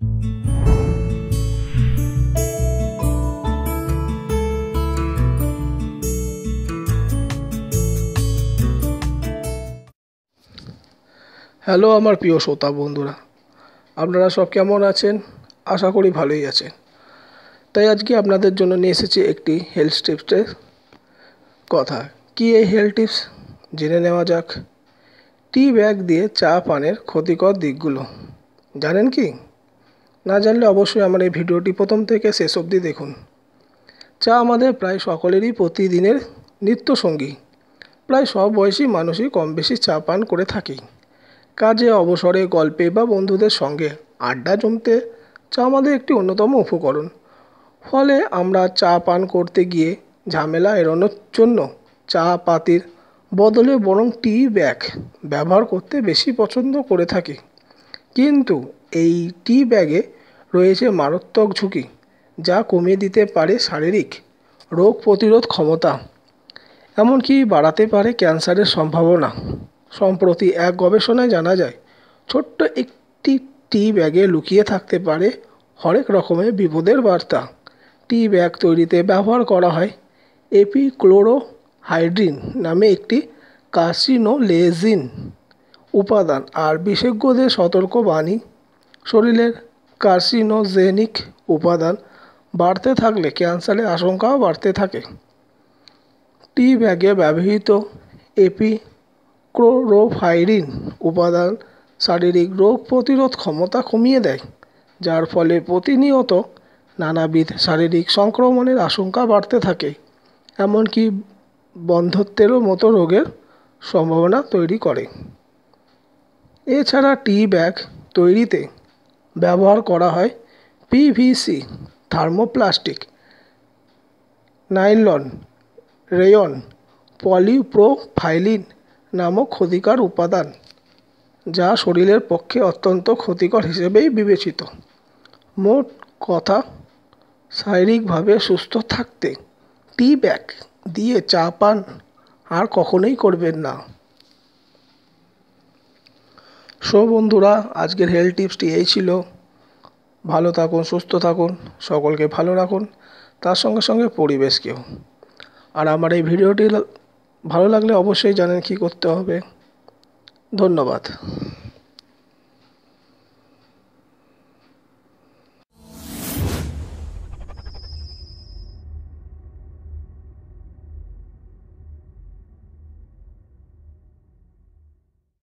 hello আমার প্রিয় শ্রোতা বন্ধুরা আপনারা সব কেমন আছেন আশা করি ভালোই আছেন তাই আজকে আপনাদের জন্য নিয়ে এসেছি একটি হেলথ টিপসের কথা কি এই হেলথ টিপস জেনে নেওয়া যাক টি ব্যাগ দিয়ে চা পানের ক্ষতিকর দিকগুলো জানেন কি না জানলে অবশ্যই আমার এই ভিডিওটি প্রথম থেকে শেষ অবধি দেখুন চা আমাদের প্রায় সকলেরই প্রতিদিনের নিত্য সঙ্গী প্রায় সব বয়সী মানুষই কম বেশি চা পান করে থাকি কাজে অবসরে গল্পে বা বন্ধুদের সঙ্গে আড্ডা জমতে চা আমাদের একটি অন্যতম উপকরণ ফলে আমরা চা পান করতে গিয়ে ঝামেলা এড়ানোর জন্য চা পাতির বদলে বরং টি ব্যাগ ব্যবহার করতে বেশি পছন্দ করে থাকি কিন্তু এই টি ব্যাগে রয়েছে মারাত্মক ঝুঁকি যা কমিয়ে দিতে পারে শারীরিক রোগ প্রতিরোধ ক্ষমতা এমনকি বাড়াতে পারে ক্যান্সারের সম্ভাবনা সম্প্রতি এক গবেষণায় জানা যায় ছোট্ট একটি টি ব্যাগে লুকিয়ে থাকতে পারে হরেক রকমের বিপদের বার্তা টি ব্যাগ তৈরিতে ব্যবহার করা হয় এপিক্লোরোহাইড্রিন নামে একটি লেজিন উপাদান আর বিশেষজ্ঞদের সতর্কবাণী শরীরের কার্সিনোজেনিক উপাদান বাড়তে থাকলে ক্যান্সারের আশঙ্কাও বাড়তে থাকে টি ব্যাগে ব্যবহৃত এপিক্লোরোফাইরিন উপাদান শারীরিক রোগ প্রতিরোধ ক্ষমতা কমিয়ে দেয় যার ফলে প্রতিনিয়ত নানাবিধ শারীরিক সংক্রমণের আশঙ্কা বাড়তে থাকে এমনকি বন্ধত্বেরও মতো রোগের সম্ভাবনা তৈরি করে এছাড়া টি ব্যাগ তৈরিতে ব্যবহার করা হয় PVC thermoplastic nylon rayon polypropylene নামক ক্ষতিকর উপাদান যা শরীরের পক্ষে অত্যন্ত ক্ষতিকর হিসেবেই বিবেচিত মোট কথা শারীরিকভাবে সুস্থ থাকতে টি ব্যাগ দিয়ে চা পান আর কখনোই করবেন না সো বন্ধুরা আজকের হেলথ টিপসটি এই ছিল ভালো থাকুন সুস্থ থাকুন সকলকে ভালো রাখুন তার সঙ্গে সঙ্গে পরিবেশকেও আর আমার এই ভিডিওটি ভালো লাগলে অবশ্যই জানেন কী করতে হবে ধন্যবাদ